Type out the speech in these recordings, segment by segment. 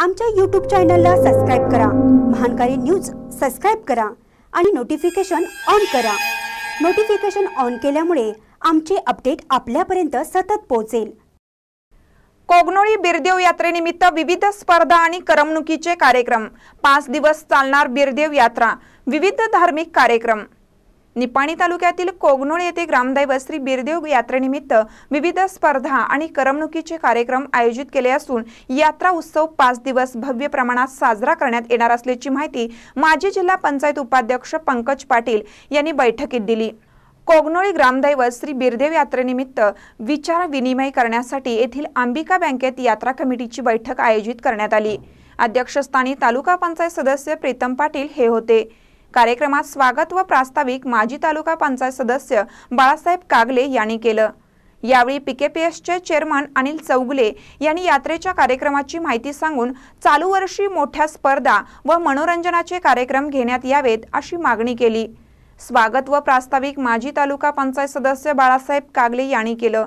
आमच्या यूट्यूब चॅनलला सबस्क्राईब करा महानकारी न्यूज सबस्क्राईब करा आणि नोटिफिकेशन ऑन करा नोटिफिकेशन ऑन केल्यामुळे आमचे अपडेट आपल्यापर्यंत सतत पोहोचेल कोगनोळी बिरदेव यात्रेनिमित्त विविध स्पर्धा आणि करमणुकीचे कार्यक्रम पाच दिवस चालणार बिरदेव यात्रा विविध धार्मिक कार्यक्रम निपाणी तालुक्यातील कोगनोळ येथे ग्रामदैवत श्री बिरदेव यात्रेनिमित्त विविध स्पर्धा आणि करमणुकीचे कार्यक्रम आयोजित केले असून यात्रा उत्सव पाच दिवस भव्य प्रमाणात साजरा करण्यात येणार असल्याची माहिती माजी जिल्हा पंचायत उपाध्यक्ष पंकज पाटील यांनी बैठकीत दिली कोगनोळी ग्रामदैवत श्री बिरदेव यात्रेनिमित्त विचार विनिमय करण्यासाठी येथील अंबिका बँकेत यात्रा कमिटीची बैठक आयोजित करण्यात आली अध्यक्षस्थानी तालुका पंचायत सदस्य प्रीतम पाटील हे होते कार्यक्रमात स्वागत व प्रास्ताविक माजी तालुका पंचायत सदस्य बाळासाहेब कागले यांनी केलं यावेळी पीकेपीएसचे चेअरमन अनिल चौगुले यांनी यात्रेच्या कार्यक्रमाची माहिती सांगून चालू वर्षी मोठ्या स्पर्धा व मनोरंजनाचे कार्यक्रम घेण्यात यावेत अशी मागणी केली स्वागत व प्रास्ताविक माजी तालुका पंचायत सदस्य बाळासाहेब कागले यांनी केलं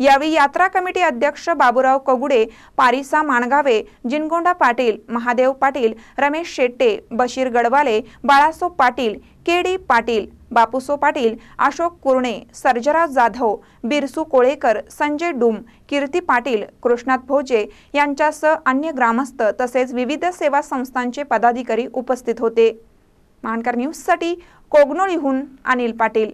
यावेळी यात्रा कमिटी अध्यक्ष बाबूराव कगुडे पारिसा माणगावे जिनगोंडा पाटील महादेव पाटील रमेश शेट्टे बशीर गडवाले बाळासो पाटील के डी पाटील बापूसो पाटील अशोक कुरणे सर्जराज जाधव बिरसू कोळेकर संजय डुम कीर्ती पाटील कृष्णात भोजे यांच्यासह अन्य ग्रामस्थ तसेच विविध सेवा संस्थांचे पदाधिकारी उपस्थित होते मानकर न्यूजसाठी कोगनोळीहून अनिल पाटील